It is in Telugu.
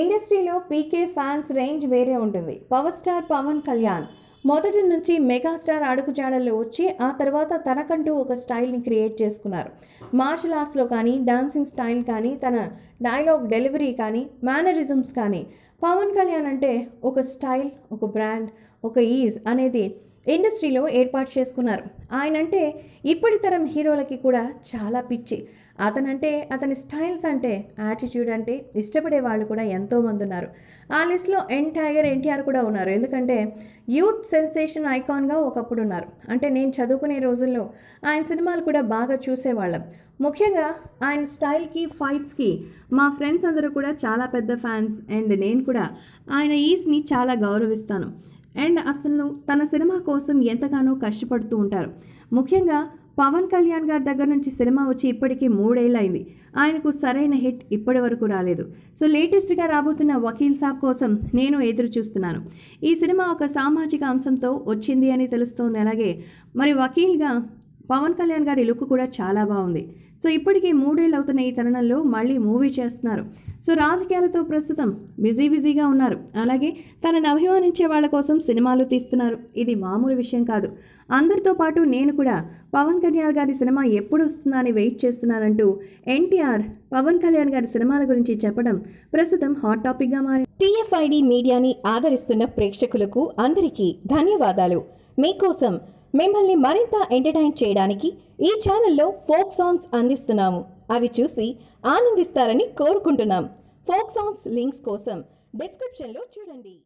ఇండస్ట్రీలో పీకే ఫ్యాన్స్ రేంజ్ వేరే ఉంటుంది పవర్ స్టార్ పవన్ కళ్యాణ్ మొదటి నుంచి మెగాస్టార్ అడుగుజాడల్లో వచ్చి ఆ తర్వాత తనకంటూ ఒక స్టైల్ని క్రియేట్ చేసుకున్నారు మార్షల్ ఆర్ట్స్లో కానీ డాన్సింగ్ స్టైల్ కానీ తన డైలాగ్ డెలివరీ కానీ మేనరిజమ్స్ కానీ పవన్ కళ్యాణ్ అంటే ఒక స్టైల్ ఒక బ్రాండ్ ఒక ఈజ్ అనేది ఇండస్ట్రీలో ఏర్పాటు చేసుకున్నారు ఆయనంటే ఇప్పటి తరం హీరోలకి కూడా చాలా పిచ్చి అతనంటే అతని స్టైల్స్ అంటే యాటిట్యూడ్ అంటే ఇష్టపడే వాళ్ళు కూడా ఎంతోమంది ఉన్నారు ఆ లిస్ట్లో ఎంటైర్ ఎన్టీఆర్ కూడా ఉన్నారు ఎందుకంటే యూత్ సెన్సేషన్ ఐకాన్గా ఒకప్పుడు ఉన్నారు అంటే నేను చదువుకునే రోజుల్లో ఆయన సినిమాలు కూడా బాగా చూసేవాళ్ళం ముఖ్యంగా ఆయన స్టైల్కి ఫైట్స్కి మా ఫ్రెండ్స్ అందరూ కూడా చాలా పెద్ద ఫ్యాన్స్ అండ్ నేను కూడా ఆయన ఈస్ని చాలా గౌరవిస్తాను అండ్ అసలు తన సినిమా కోసం ఎంతగానో కష్టపడుతూ ఉంటారు ముఖ్యంగా పవన్ కళ్యాణ్ గారి దగ్గర నుంచి సినిమా వచ్చి ఇప్పటికీ మూడేళ్ళైంది ఆయనకు సరైన హిట్ ఇప్పటి వరకు రాలేదు సో లేటెస్ట్గా రాబోతున్న వకీల్ సాబ్ కోసం నేను ఎదురు చూస్తున్నాను ఈ సినిమా ఒక సామాజిక అంశంతో వచ్చింది అని తెలుస్తోంది అలాగే మరి వకీల్గా పవన్ కళ్యాణ్ గారి లుక్ కూడా చాలా బాగుంది సో ఇప్పటికే మూడేళ్ళు అవుతున్న ఈ తరుణంలో మళ్ళీ మూవీ చేస్తున్నారు సో రాజకీయాలతో ప్రస్తుతం బిజీ బిజీగా ఉన్నారు అలాగే తనను అభిమానించే వాళ్ళ కోసం సినిమాలు తీస్తున్నారు ఇది మామూలు విషయం కాదు అందరితో పాటు నేను కూడా పవన్ కళ్యాణ్ గారి సినిమా ఎప్పుడు వస్తుందని వెయిట్ చేస్తున్నానంటూ ఎన్టీఆర్ పవన్ కళ్యాణ్ గారి సినిమాల గురించి చెప్పడం ప్రస్తుతం హాట్ టాపిక్గా మారింది టీఎఫ్ఐడి మీడియాని ఆదరిస్తున్న ప్రేక్షకులకు అందరికీ ధన్యవాదాలు మీకోసం మిమ్మల్ని మరింత ఎంటర్టైన్ చేయడానికి ఈ ఛానల్లో ఫోక్ సాంగ్స్ అందిస్తున్నాము అవి చూసి ఆనందిస్తారని కోరుకుంటున్నాం ఫోక్ సాంగ్స్ లింక్స్ కోసం డిస్క్రిప్షన్లో చూడండి